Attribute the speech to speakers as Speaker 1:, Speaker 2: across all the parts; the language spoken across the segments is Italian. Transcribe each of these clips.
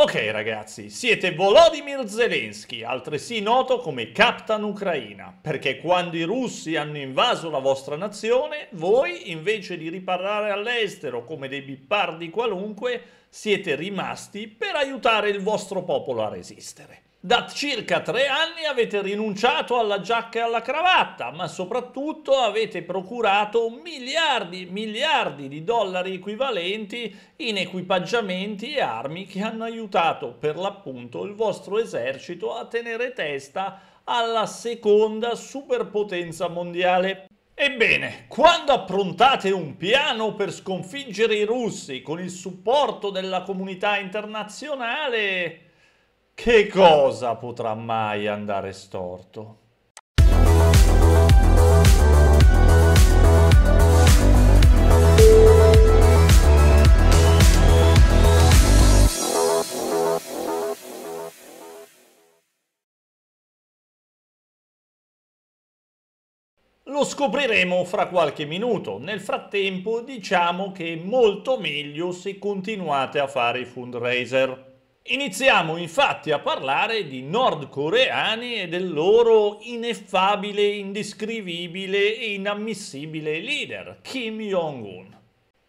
Speaker 1: Ok ragazzi, siete Volodymyr Zelensky, altresì noto come Captain Ucraina, perché quando i russi hanno invaso la vostra nazione, voi invece di riparare all'estero come dei bippardi qualunque, siete rimasti per aiutare il vostro popolo a resistere. Da circa tre anni avete rinunciato alla giacca e alla cravatta, ma soprattutto avete procurato miliardi e miliardi di dollari equivalenti in equipaggiamenti e armi che hanno aiutato per l'appunto il vostro esercito a tenere testa alla seconda superpotenza mondiale. Ebbene, quando approntate un piano per sconfiggere i russi con il supporto della comunità internazionale che cosa potrà mai andare storto? Lo scopriremo fra qualche minuto, nel frattempo diciamo che è molto meglio se continuate a fare i fundraiser. Iniziamo infatti a parlare di nordcoreani e del loro ineffabile, indescrivibile e inammissibile leader, Kim Jong-un,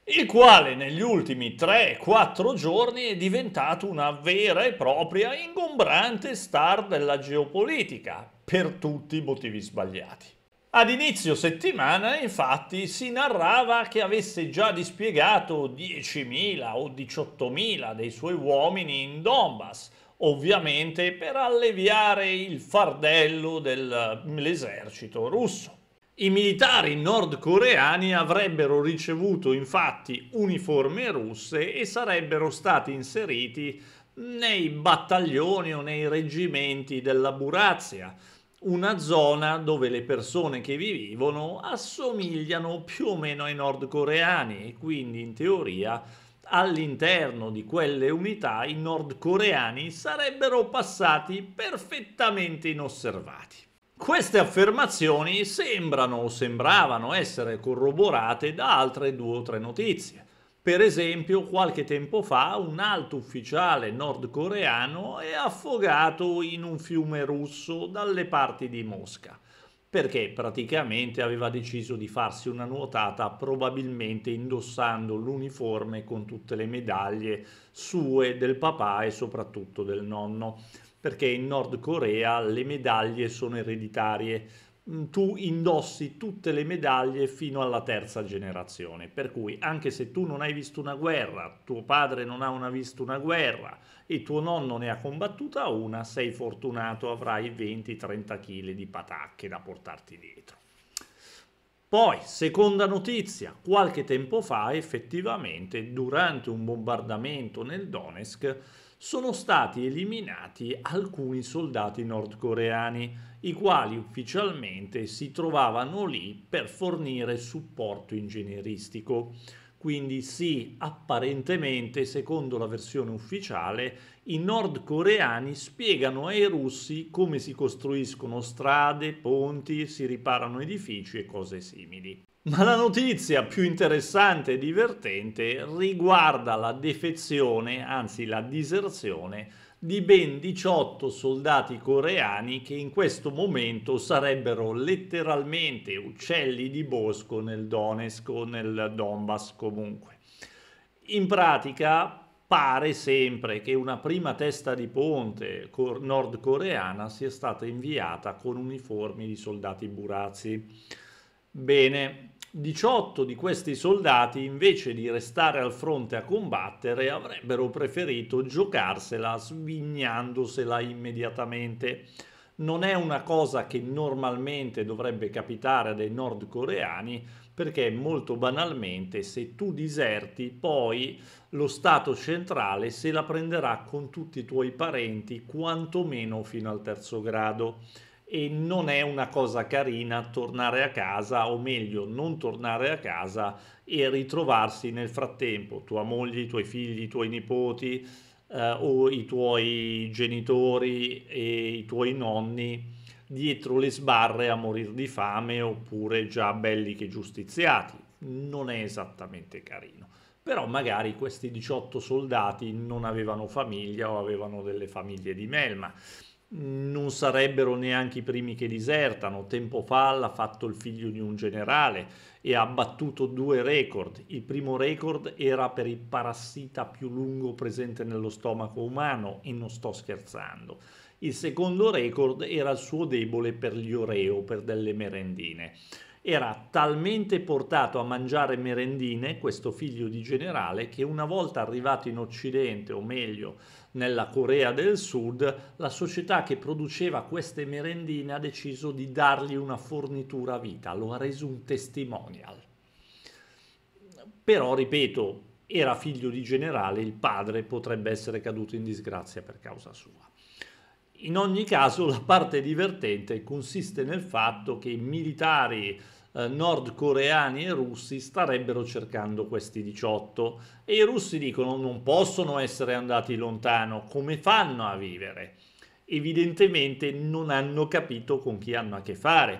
Speaker 1: il quale negli ultimi 3-4 giorni è diventato una vera e propria ingombrante star della geopolitica, per tutti i motivi sbagliati. Ad inizio settimana infatti si narrava che avesse già dispiegato 10.000 o 18.000 dei suoi uomini in Donbass, ovviamente per alleviare il fardello dell'esercito mm, russo. I militari nordcoreani avrebbero ricevuto infatti uniformi russe e sarebbero stati inseriti nei battaglioni o nei reggimenti della Burazia, una zona dove le persone che vi vivono assomigliano più o meno ai nordcoreani e quindi in teoria all'interno di quelle unità i nordcoreani sarebbero passati perfettamente inosservati. Queste affermazioni sembrano o sembravano essere corroborate da altre due o tre notizie. Per esempio, qualche tempo fa un alto ufficiale nordcoreano è affogato in un fiume russo dalle parti di Mosca, perché praticamente aveva deciso di farsi una nuotata probabilmente indossando l'uniforme con tutte le medaglie sue, del papà e soprattutto del nonno, perché in Nord Corea le medaglie sono ereditarie Mm, tu indossi tutte le medaglie fino alla terza generazione. Per cui anche se tu non hai visto una guerra, tuo padre non ha una visto una guerra e tuo nonno ne ha combattuta una, sei fortunato, avrai 20-30 kg di patacche da portarti dietro. Poi, seconda notizia, qualche tempo fa effettivamente durante un bombardamento nel Donetsk sono stati eliminati alcuni soldati nordcoreani i quali ufficialmente si trovavano lì per fornire supporto ingegneristico. Quindi sì, apparentemente, secondo la versione ufficiale, i nordcoreani spiegano ai russi come si costruiscono strade, ponti, si riparano edifici e cose simili. Ma la notizia più interessante e divertente riguarda la defezione, anzi la diserzione, di ben 18 soldati coreani che in questo momento sarebbero letteralmente uccelli di bosco nel Donetsk o nel Donbass comunque. In pratica pare sempre che una prima testa di ponte nordcoreana sia stata inviata con uniformi di soldati burazzi. Bene, 18 di questi soldati, invece di restare al fronte a combattere, avrebbero preferito giocarsela svignandosela immediatamente. Non è una cosa che normalmente dovrebbe capitare dai nordcoreani, perché molto banalmente se tu diserti poi lo Stato centrale se la prenderà con tutti i tuoi parenti, quantomeno fino al terzo grado e non è una cosa carina tornare a casa o meglio non tornare a casa e ritrovarsi nel frattempo tua moglie, i tuoi figli, i tuoi nipoti eh, o i tuoi genitori e i tuoi nonni dietro le sbarre a morir di fame oppure già belli che giustiziati. Non è esattamente carino. Però magari questi 18 soldati non avevano famiglia o avevano delle famiglie di melma non sarebbero neanche i primi che disertano. Tempo fa l'ha fatto il figlio di un generale e ha battuto due record. Il primo record era per il parassita più lungo presente nello stomaco umano e non sto scherzando. Il secondo record era il suo debole per gli oreo, per delle merendine era talmente portato a mangiare merendine, questo figlio di generale, che una volta arrivato in Occidente, o meglio nella Corea del Sud, la società che produceva queste merendine ha deciso di dargli una fornitura a vita, lo ha reso un testimonial. Però, ripeto, era figlio di generale, il padre potrebbe essere caduto in disgrazia per causa sua. In ogni caso la parte divertente consiste nel fatto che i militari eh, nordcoreani e russi starebbero cercando questi 18 e i russi dicono non possono essere andati lontano, come fanno a vivere? Evidentemente non hanno capito con chi hanno a che fare,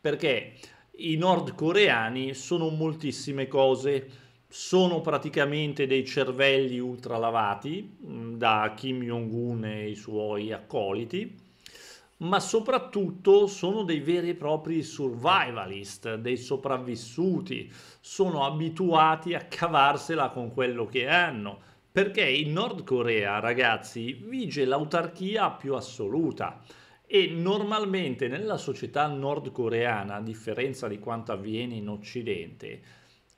Speaker 1: perché i nordcoreani sono moltissime cose, sono praticamente dei cervelli ultralavati mm, da Kim Jong-un e i suoi accoliti, ma soprattutto sono dei veri e propri survivalist, dei sopravvissuti, sono abituati a cavarsela con quello che hanno, perché in Nord Corea, ragazzi, vige l'autarchia più assoluta e normalmente nella società nordcoreana, a differenza di quanto avviene in Occidente,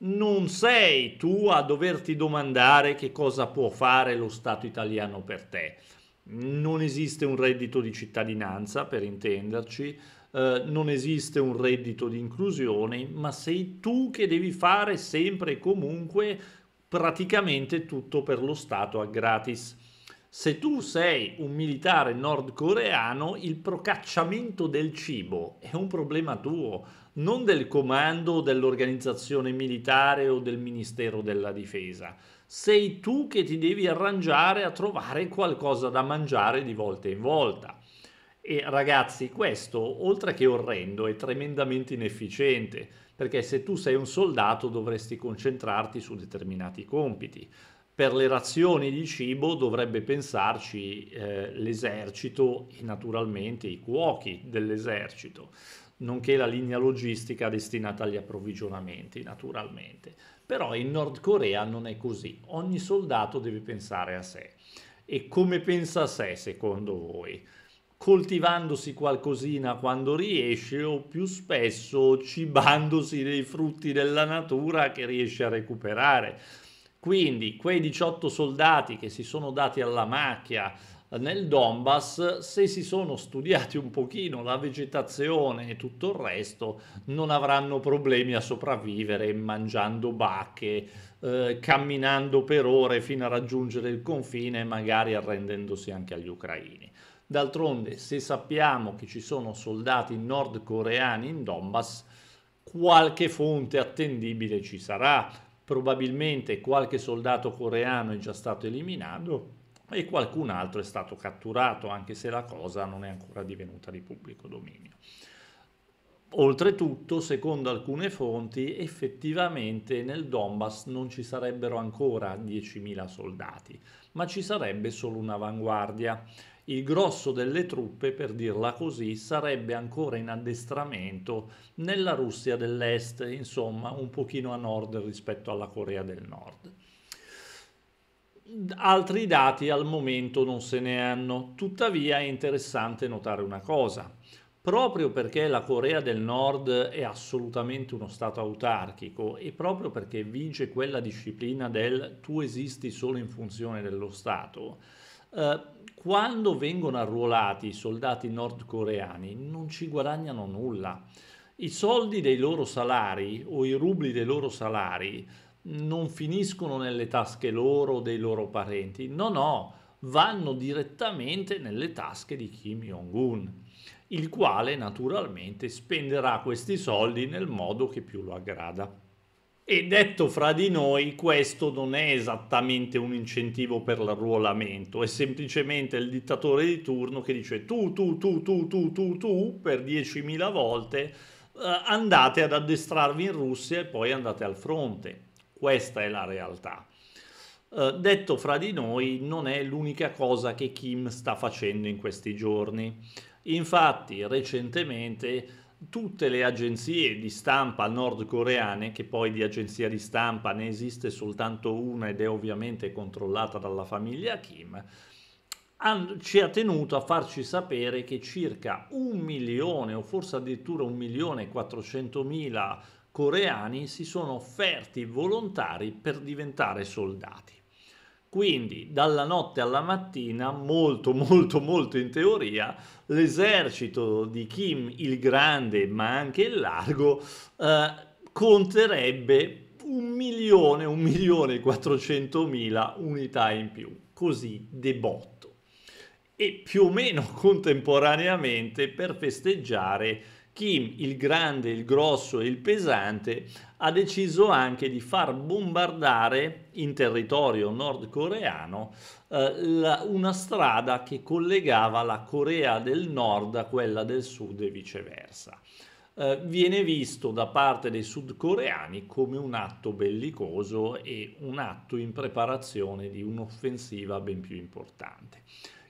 Speaker 1: non sei tu a doverti domandare che cosa può fare lo Stato italiano per te. Non esiste un reddito di cittadinanza, per intenderci, eh, non esiste un reddito di inclusione, ma sei tu che devi fare sempre e comunque praticamente tutto per lo Stato a gratis. Se tu sei un militare nordcoreano, il procacciamento del cibo è un problema tuo non del comando dell'organizzazione militare o del Ministero della Difesa. Sei tu che ti devi arrangiare a trovare qualcosa da mangiare di volta in volta. E ragazzi, questo, oltre che orrendo, è tremendamente inefficiente, perché se tu sei un soldato dovresti concentrarti su determinati compiti. Per le razioni di cibo dovrebbe pensarci eh, l'esercito e naturalmente i cuochi dell'esercito nonché la linea logistica destinata agli approvvigionamenti, naturalmente. Però in Nord Corea non è così, ogni soldato deve pensare a sé. E come pensa a sé, secondo voi? coltivandosi qualcosina quando riesce o più spesso cibandosi dei frutti della natura che riesce a recuperare. Quindi quei 18 soldati che si sono dati alla macchia nel Donbass, se si sono studiati un pochino la vegetazione e tutto il resto, non avranno problemi a sopravvivere mangiando bacche, eh, camminando per ore fino a raggiungere il confine magari arrendendosi anche agli ucraini. D'altronde, se sappiamo che ci sono soldati nordcoreani in Donbass, qualche fonte attendibile ci sarà. Probabilmente qualche soldato coreano è già stato eliminato e qualcun altro è stato catturato, anche se la cosa non è ancora divenuta di pubblico dominio. Oltretutto, secondo alcune fonti, effettivamente nel Donbass non ci sarebbero ancora 10.000 soldati, ma ci sarebbe solo un'avanguardia. Il grosso delle truppe, per dirla così, sarebbe ancora in addestramento nella Russia dell'Est, insomma un pochino a nord rispetto alla Corea del Nord. Altri dati al momento non se ne hanno, tuttavia è interessante notare una cosa. Proprio perché la Corea del Nord è assolutamente uno Stato autarchico e proprio perché vince quella disciplina del tu esisti solo in funzione dello Stato, eh, quando vengono arruolati i soldati nordcoreani non ci guadagnano nulla. I soldi dei loro salari o i rubli dei loro salari non finiscono nelle tasche loro o dei loro parenti, no, no, vanno direttamente nelle tasche di Kim Jong-un, il quale naturalmente spenderà questi soldi nel modo che più lo aggrada. E detto fra di noi, questo non è esattamente un incentivo per l'arruolamento, è semplicemente il dittatore di turno che dice tu, tu, tu, tu, tu, tu, tu, per 10.000 volte eh, andate ad addestrarvi in Russia e poi andate al fronte questa è la realtà. Uh, detto fra di noi, non è l'unica cosa che Kim sta facendo in questi giorni. Infatti, recentemente tutte le agenzie di stampa nordcoreane, che poi di agenzia di stampa ne esiste soltanto una ed è ovviamente controllata dalla famiglia Kim, ci ha tenuto a farci sapere che circa un milione o forse addirittura un milione e quattrocentomila coreani si sono offerti volontari per diventare soldati. Quindi dalla notte alla mattina, molto molto molto in teoria, l'esercito di Kim il grande ma anche il largo eh, conterebbe un milione, un milione e quattrocentomila unità in più, così debotto. E più o meno contemporaneamente per festeggiare Kim, il grande, il grosso e il pesante, ha deciso anche di far bombardare in territorio nordcoreano eh, la, una strada che collegava la Corea del Nord a quella del Sud e viceversa. Eh, viene visto da parte dei sudcoreani come un atto bellicoso e un atto in preparazione di un'offensiva ben più importante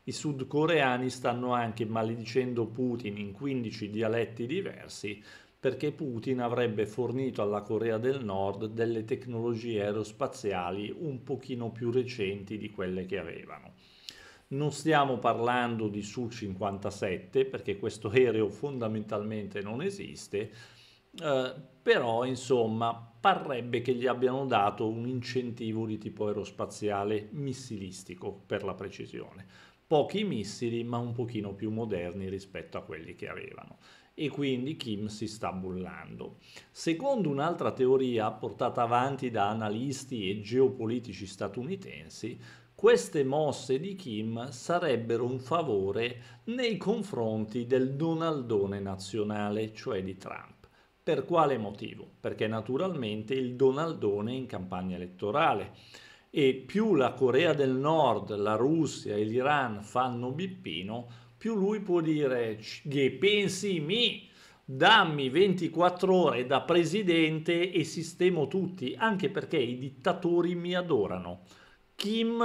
Speaker 1: i sudcoreani stanno anche maledicendo Putin in 15 dialetti diversi perché Putin avrebbe fornito alla Corea del Nord delle tecnologie aerospaziali un pochino più recenti di quelle che avevano. Non stiamo parlando di Su-57 perché questo aereo fondamentalmente non esiste, eh, però insomma parrebbe che gli abbiano dato un incentivo di tipo aerospaziale missilistico per la precisione pochi missili ma un pochino più moderni rispetto a quelli che avevano e quindi Kim si sta bullando. Secondo un'altra teoria portata avanti da analisti e geopolitici statunitensi, queste mosse di Kim sarebbero un favore nei confronti del Donaldone nazionale, cioè di Trump. Per quale motivo? Perché naturalmente il Donaldone è in campagna elettorale e più la Corea del Nord, la Russia e l'Iran fanno bippino, più lui può dire, che pensi mi, dammi 24 ore da presidente e sistemo tutti, anche perché i dittatori mi adorano. Kim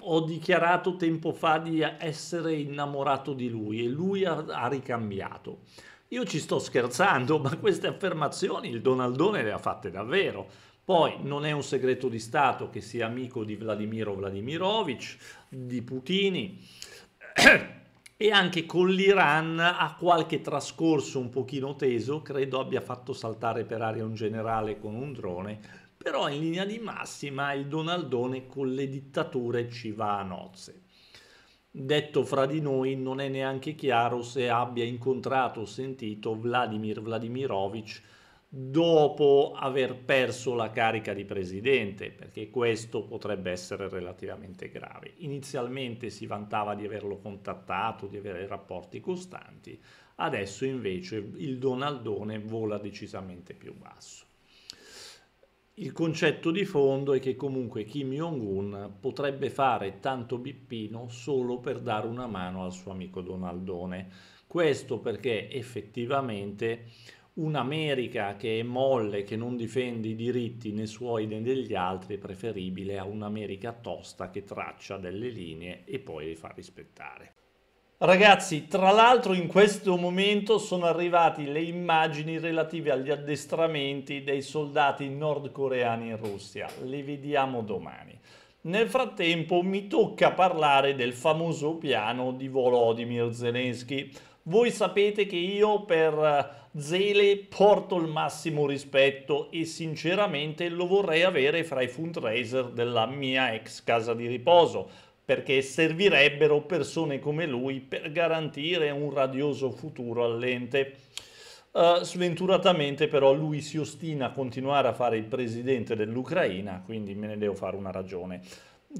Speaker 1: ho dichiarato tempo fa di essere innamorato di lui e lui ha, ha ricambiato. Io ci sto scherzando, ma queste affermazioni il Donaldone le ha fatte davvero poi non è un segreto di Stato che sia amico di Vladimiro Vladimirovich, di Putini e anche con l'Iran ha qualche trascorso un pochino teso, credo abbia fatto saltare per aria un generale con un drone, però in linea di massima il Donaldone con le dittature ci va a nozze. Detto fra di noi, non è neanche chiaro se abbia incontrato o sentito Vladimir Vladimirovich dopo aver perso la carica di presidente, perché questo potrebbe essere relativamente grave. Inizialmente si vantava di averlo contattato, di avere rapporti costanti, adesso invece il Donaldone vola decisamente più basso. Il concetto di fondo è che comunque Kim Jong-un potrebbe fare tanto bippino solo per dare una mano al suo amico Donaldone. Questo perché effettivamente un'America che è molle, che non difende i diritti né suoi né degli altri, è preferibile a un'America tosta che traccia delle linee e poi le fa rispettare. Ragazzi, tra l'altro in questo momento sono arrivate le immagini relative agli addestramenti dei soldati nordcoreani in Russia. Le vediamo domani. Nel frattempo mi tocca parlare del famoso piano di Volodymyr Zelensky. Voi sapete che io per eh, zele porto il massimo rispetto e sinceramente lo vorrei avere fra i fundraiser della mia ex casa di riposo perché servirebbero persone come lui per garantire un radioso futuro all'ente. Uh, sventuratamente però lui si ostina a continuare a fare il presidente dell'Ucraina, quindi me ne devo fare una ragione.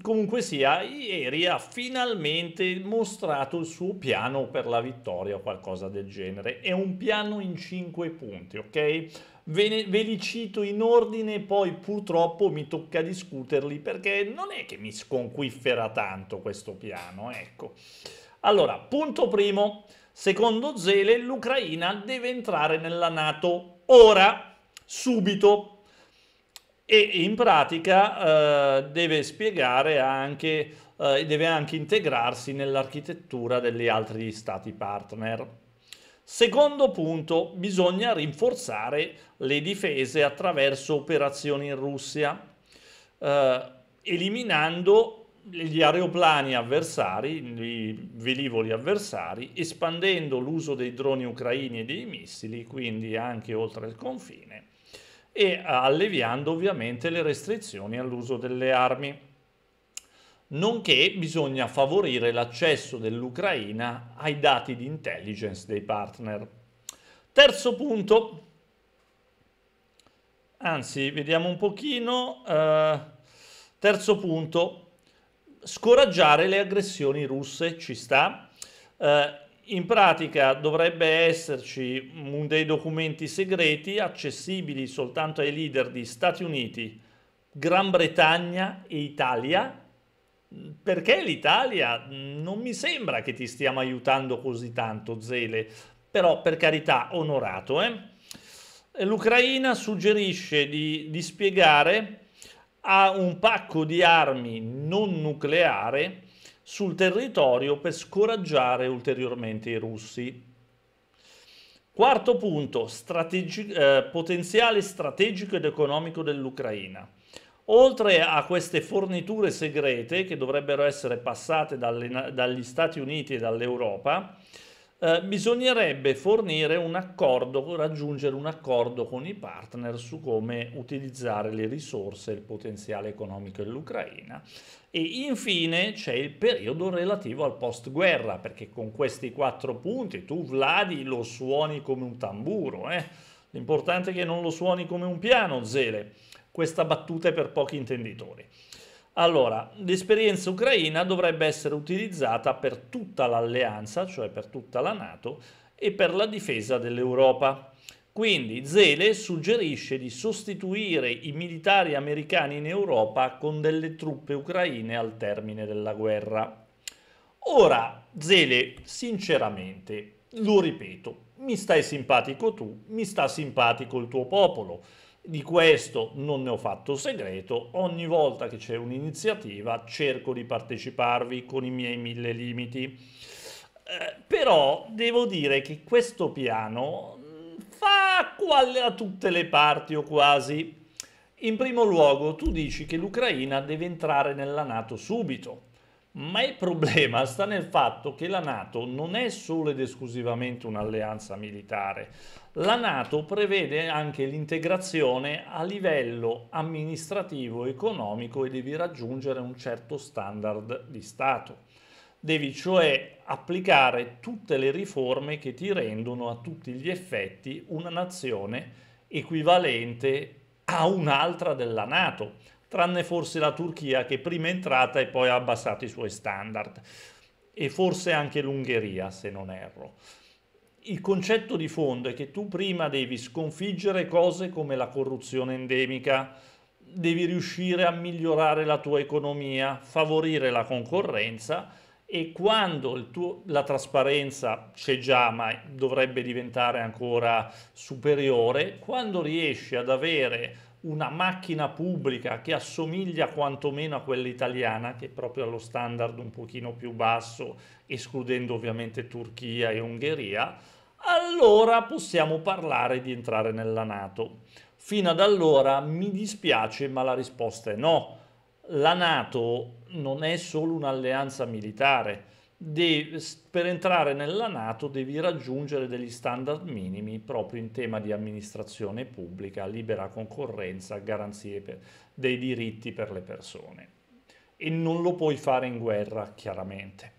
Speaker 1: Comunque sia, ieri ha finalmente mostrato il suo piano per la vittoria o qualcosa del genere. È un piano in 5 punti, ok? Ve, ne, ve, li cito in ordine, poi purtroppo mi tocca discuterli perché non è che mi sconquiffera tanto questo piano, ecco. Allora, punto primo, secondo Zele l'Ucraina deve entrare nella Nato ora, subito, e in pratica eh, deve spiegare anche, eh, deve anche integrarsi nell'architettura degli altri stati partner. Secondo punto, bisogna rinforzare le difese attraverso operazioni in Russia, eh, eliminando gli aeroplani avversari, i velivoli avversari, espandendo l'uso dei droni ucraini e dei missili, quindi anche oltre il confine e eh, alleviando ovviamente le restrizioni all'uso delle armi. Nonché bisogna favorire l'accesso dell'Ucraina ai dati di intelligence dei partner. Terzo punto, anzi vediamo un pochino, eh, terzo punto, scoraggiare le aggressioni russe, ci sta. Eh, in pratica dovrebbe esserci un dei documenti segreti accessibili soltanto ai leader di Stati Uniti, Gran Bretagna e Italia. Perché l'Italia? Non mi sembra che ti stiamo aiutando così tanto, Zele, però per carità, onorato. Eh? L'Ucraina suggerisce di, di spiegare a un pacco di armi non nucleare sul territorio per scoraggiare ulteriormente i russi. Quarto punto, strategi- eh, potenziale strategico ed economico dell'Ucraina. Oltre a queste forniture segrete che dovrebbero essere passate dalle, dagli Stati Uniti e dall'Europa, eh, bisognerebbe fornire un accordo, raggiungere un accordo con i partner su come utilizzare le risorse e il potenziale economico dell'Ucraina. E infine c'è il periodo relativo al post-guerra, perché con questi quattro punti tu, Vladi, lo suoni come un tamburo. Eh? L'importante è che non lo suoni come un piano, Zele. Questa battuta è per pochi intenditori. Allora, l'esperienza ucraina dovrebbe essere utilizzata per tutta l'alleanza, cioè per tutta la Nato, e per la difesa dell'Europa. Quindi Zele suggerisce di sostituire i militari americani in Europa con delle truppe ucraine al termine della guerra. Ora, Zele, sinceramente, lo ripeto, mi stai simpatico tu, mi sta simpatico il tuo popolo di questo non ne ho fatto segreto, ogni volta che c'è un'iniziativa cerco di parteciparvi con i miei mille limiti. Eh, però devo dire che questo piano mm, fa quale a tutte le parti o quasi. In primo luogo tu dici che l'Ucraina deve entrare nella Nato subito. Ma il problema sta nel fatto che la Nato non è solo ed esclusivamente un'alleanza militare. La Nato prevede anche l'integrazione a livello amministrativo, economico e devi raggiungere un certo standard di Stato. Devi cioè applicare tutte le riforme che ti rendono a tutti gli effetti una nazione equivalente a un'altra della Nato tranne forse la Turchia che prima è entrata e poi ha abbassato i suoi standard e forse anche l'Ungheria se non erro. Il concetto di fondo è che tu prima devi sconfiggere cose come la corruzione endemica, devi riuscire a migliorare la tua economia, favorire la concorrenza e quando tuo, la trasparenza c'è già ma dovrebbe diventare ancora superiore, quando riesci ad avere una macchina pubblica che assomiglia quantomeno a quella italiana, che è proprio allo standard un pochino più basso, escludendo ovviamente Turchia e Ungheria, allora possiamo parlare di entrare nella Nato. Fino ad allora mi dispiace, ma la risposta è no. La Nato non è solo un'alleanza militare, devi, per entrare nella Nato devi raggiungere degli standard minimi proprio in tema di amministrazione pubblica, libera concorrenza, garanzie per, dei diritti per le persone. E non lo puoi fare in guerra, chiaramente.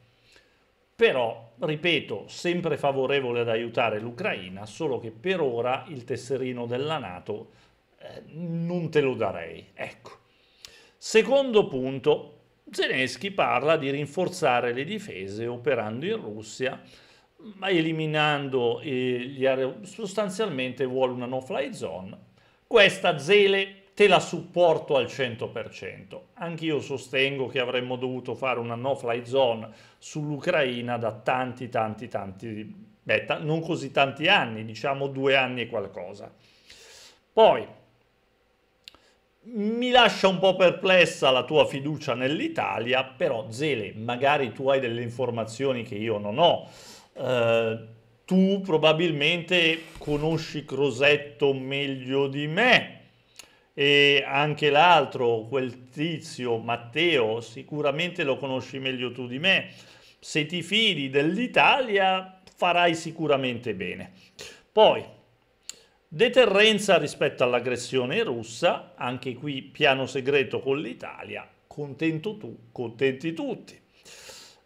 Speaker 1: Però, ripeto, sempre favorevole ad aiutare l'Ucraina, solo che per ora il tesserino della Nato eh, non te lo darei. Ecco. Secondo punto, Zelensky parla di rinforzare le difese operando in Russia, ma eliminando eh, gli aerei, sostanzialmente vuole una no-fly zone. Questa Zele te la supporto al 100%. Anch'io sostengo che avremmo dovuto fare una no-fly zone sull'Ucraina da tanti, tanti, tanti, beh, non così tanti anni, diciamo due anni e qualcosa. Poi, mi lascia un po' perplessa la tua fiducia nell'Italia, però Zele, magari tu hai delle informazioni che io non ho. Eh, tu probabilmente conosci Crosetto meglio di me e anche l'altro, quel tizio Matteo, sicuramente lo conosci meglio tu di me. Se ti fidi dell'Italia farai sicuramente bene. Poi Deterrenza rispetto all'aggressione russa, anche qui piano segreto con l'Italia, contento tu, contenti tutti.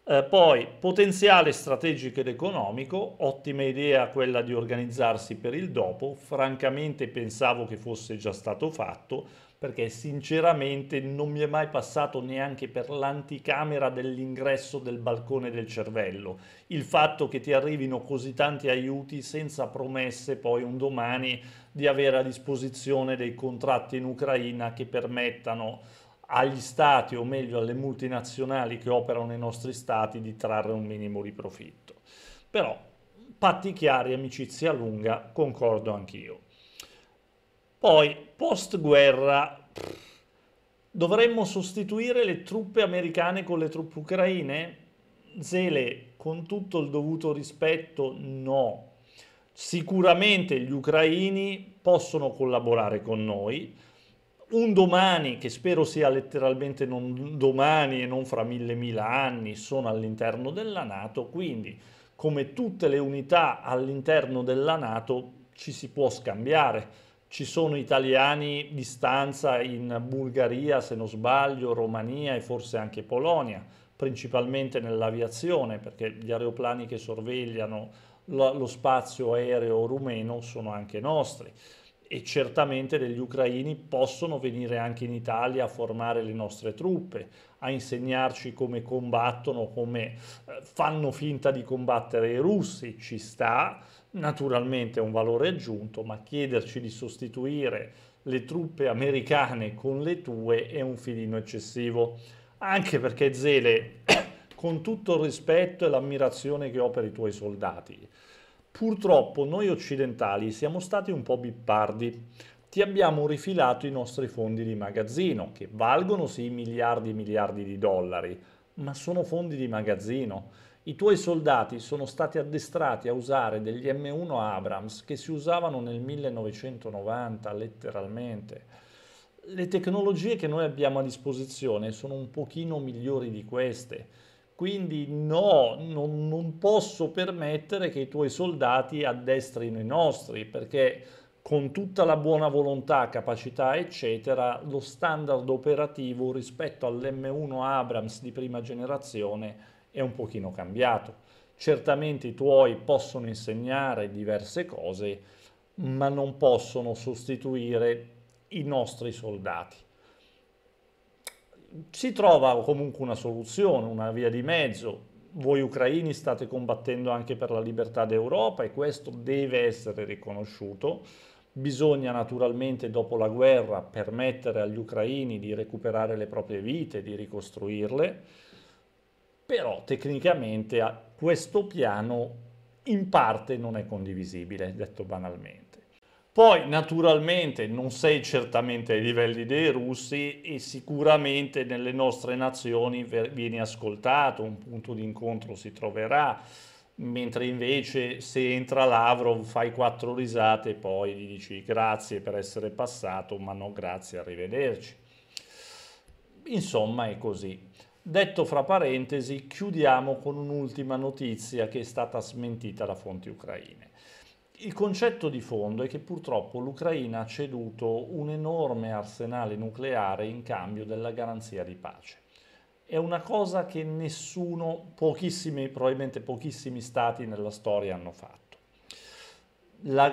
Speaker 1: Eh, poi potenziale strategico ed economico, ottima idea quella di organizzarsi per il dopo, francamente pensavo che fosse già stato fatto, perché sinceramente non mi è mai passato neanche per l'anticamera dell'ingresso del balcone del cervello. Il fatto che ti arrivino così tanti aiuti senza promesse poi un domani di avere a disposizione dei contratti in Ucraina che permettano agli stati o meglio alle multinazionali che operano nei nostri stati di trarre un minimo di profitto. Però patti chiari, amicizia lunga, concordo anch'io. Poi, post-guerra, dovremmo sostituire le truppe americane con le truppe ucraine? Zele, con tutto il dovuto rispetto, no. Sicuramente gli ucraini possono collaborare con noi. Un domani, che spero sia letteralmente non domani e non fra mille mila anni, sono all'interno della Nato, quindi come tutte le unità all'interno della Nato ci si può scambiare ci sono italiani di stanza in Bulgaria, se non sbaglio, Romania e forse anche Polonia, principalmente nell'aviazione, perché gli aeroplani che sorvegliano lo spazio aereo rumeno sono anche nostri e certamente degli ucraini possono venire anche in Italia a formare le nostre truppe, a insegnarci come combattono, come eh, fanno finta di combattere i russi, ci sta, naturalmente è un valore aggiunto, ma chiederci di sostituire le truppe americane con le tue è un filino eccessivo, anche perché Zele, con tutto il rispetto e l'ammirazione che ho per i tuoi soldati, Purtroppo noi occidentali siamo stati un po' bippardi. Ti abbiamo rifilato i nostri fondi di magazzino, che valgono sì miliardi e miliardi di dollari, ma sono fondi di magazzino. I tuoi soldati sono stati addestrati a usare degli M1 Abrams che si usavano nel 1990 letteralmente. Le tecnologie che noi abbiamo a disposizione sono un pochino migliori di queste quindi no, non, non posso permettere che i tuoi soldati addestrino i nostri, perché con tutta la buona volontà, capacità, eccetera, lo standard operativo rispetto all'M1 Abrams di prima generazione è un pochino cambiato. Certamente i tuoi possono insegnare diverse cose, ma non possono sostituire i nostri soldati si trova comunque una soluzione, una via di mezzo. Voi ucraini state combattendo anche per la libertà d'Europa e questo deve essere riconosciuto. Bisogna naturalmente dopo la guerra permettere agli ucraini di recuperare le proprie vite, di ricostruirle, però tecnicamente questo piano in parte non è condivisibile, detto banalmente. Poi naturalmente non sei certamente ai livelli dei russi e sicuramente nelle nostre nazioni vieni ascoltato, un punto di incontro si troverà, mentre invece se entra Lavrov fai quattro risate e poi gli dici grazie per essere passato, ma no grazie, arrivederci. Insomma è così. Detto fra parentesi, chiudiamo con un'ultima notizia che è stata smentita da fonti ucraine. Il concetto di fondo è che purtroppo l'Ucraina ha ceduto un enorme arsenale nucleare in cambio della garanzia di pace. È una cosa che nessuno, pochissimi, probabilmente pochissimi stati nella storia hanno fatto. La,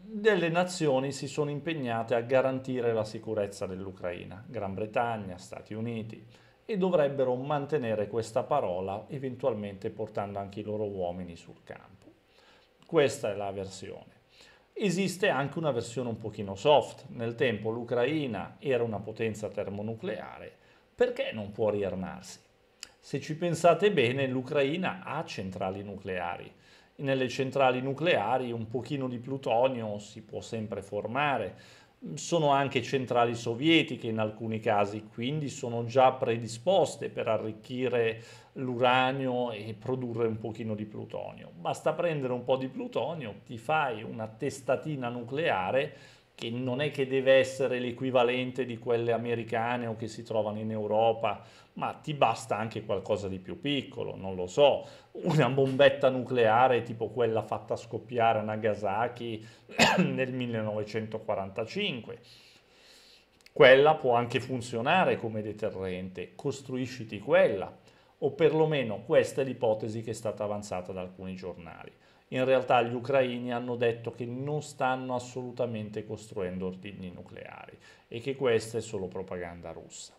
Speaker 1: delle nazioni si sono impegnate a garantire la sicurezza dell'Ucraina, Gran Bretagna, Stati Uniti, e dovrebbero mantenere questa parola, eventualmente portando anche i loro uomini sul campo. Questa è la versione. Esiste anche una versione un pochino soft. Nel tempo l'Ucraina era una potenza termonucleare, perché non può riarmarsi? Se ci pensate bene, l'Ucraina ha centrali nucleari. Nelle centrali nucleari un pochino di plutonio si può sempre formare sono anche centrali sovietiche in alcuni casi, quindi sono già predisposte per arricchire l'uranio e produrre un pochino di plutonio. Basta prendere un po' di plutonio, ti fai una testatina nucleare che non è che deve essere l'equivalente di quelle americane o che si trovano in Europa ma ti basta anche qualcosa di più piccolo, non lo so, una bombetta nucleare tipo quella fatta scoppiare a Nagasaki nel 1945. Quella può anche funzionare come deterrente, costruisciti quella, o perlomeno questa è l'ipotesi che è stata avanzata da alcuni giornali. In realtà gli ucraini hanno detto che non stanno assolutamente costruendo ordigni nucleari e che questa è solo propaganda russa.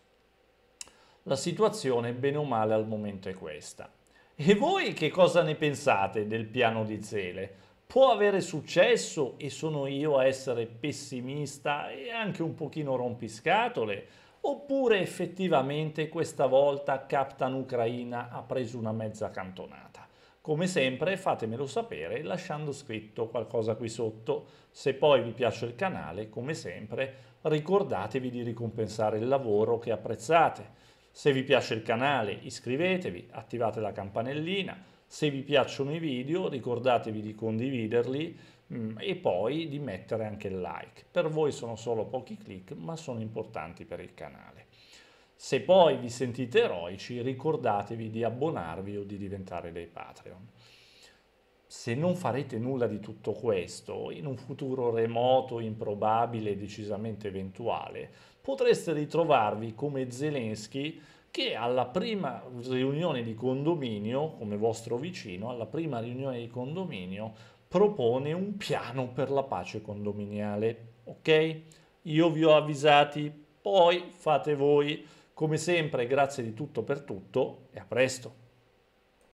Speaker 1: La situazione bene o male al momento è questa. E voi che cosa ne pensate del piano di Zele? Può avere successo e sono io a essere pessimista e anche un pochino rompiscatole? Oppure effettivamente questa volta Captain Ucraina ha preso una mezza cantonata? Come sempre fatemelo sapere lasciando scritto qualcosa qui sotto. Se poi vi piace il canale, come sempre, ricordatevi di ricompensare il lavoro che apprezzate. Se vi piace il canale iscrivetevi, attivate la campanellina, se vi piacciono i video ricordatevi di condividerli mm, e poi di mettere anche il like. Per voi sono solo pochi click ma sono importanti per il canale. Se poi vi sentite eroici ricordatevi di abbonarvi o di diventare dei Patreon. Se non farete nulla di tutto questo, in un futuro remoto, improbabile, decisamente eventuale, potreste ritrovarvi come Zelensky che alla prima riunione di condominio, come vostro vicino, alla prima riunione di condominio propone un piano per la pace condominiale. Ok? Io vi ho avvisati, poi fate voi. Come sempre, grazie di tutto per tutto e a presto.